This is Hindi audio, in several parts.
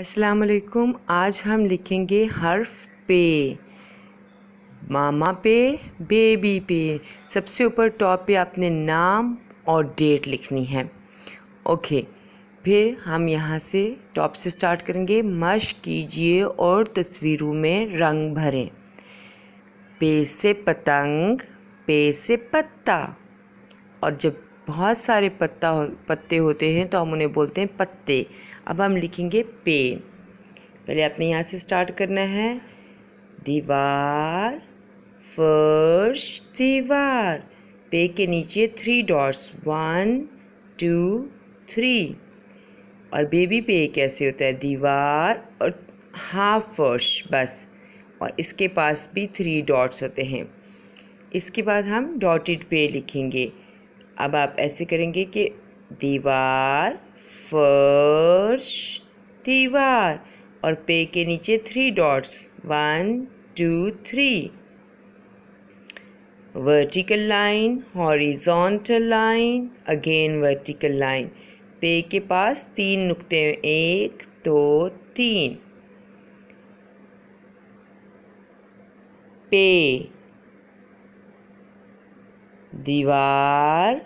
अस्सलाम वालेकुम आज हम लिखेंगे हर्फ पे मामा पे बेबी पे सबसे ऊपर टॉप पे आपने नाम और डेट लिखनी है ओके फिर हम यहाँ से टॉप से स्टार्ट करेंगे मश कीजिए और तस्वीरों में रंग भरें पे से पतंग पे से पत्ता और जब बहुत सारे पत्ता हो पत्ते होते हैं तो हम उन्हें बोलते हैं पत्ते अब हम लिखेंगे पे पहले आपने यहाँ से स्टार्ट करना है दीवार फर्श दीवार पे के नीचे three dots one two three और बेबी पे कैसे होता है दीवार और हाफ फर्श बस और इसके पास भी थ्री डॉट्स होते हैं इसके बाद हम डॉटेड पे लिखेंगे अब आप ऐसे करेंगे कि दीवार फर्श दीवार और पे के नीचे three dots one two three vertical line horizontal line again vertical line पे के पास तीन नुक्ते एक दो तीन पे दीवार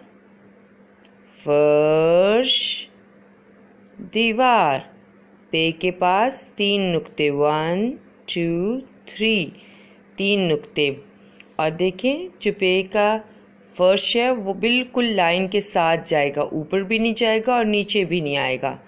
फर्श दीवार पे के पास तीन नुक्ते वन टू थ्री तीन नुक्ते और देखें जो पे का फर्श है वो बिल्कुल लाइन के साथ जाएगा ऊपर भी नहीं जाएगा और नीचे भी नहीं आएगा